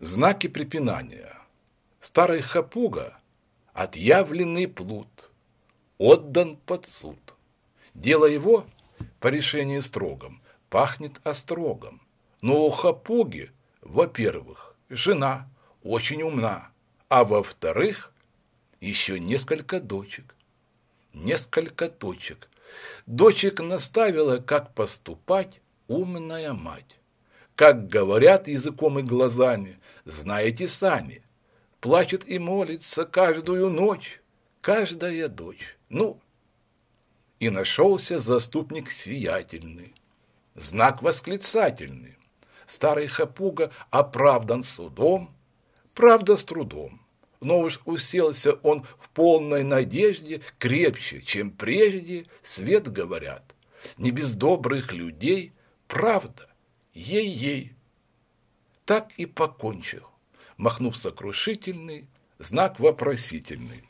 Знаки препинания. Старый хапуга – отъявленный плут, отдан под суд. Дело его, по решению строгом, пахнет острогом. Но у хапуги, во-первых, жена очень умна, а во-вторых, еще несколько дочек. Несколько точек. Дочек наставила, как поступать умная мать как говорят языком и глазами, знаете сами. Плачет и молится каждую ночь, каждая дочь. Ну, и нашелся заступник сиятельный, знак восклицательный. Старый хапуга оправдан судом, правда с трудом. Но уж уселся он в полной надежде, крепче, чем прежде, свет говорят. Не без добрых людей, правда ей-ей. Так и покончил, махнув сокрушительный, знак вопросительный.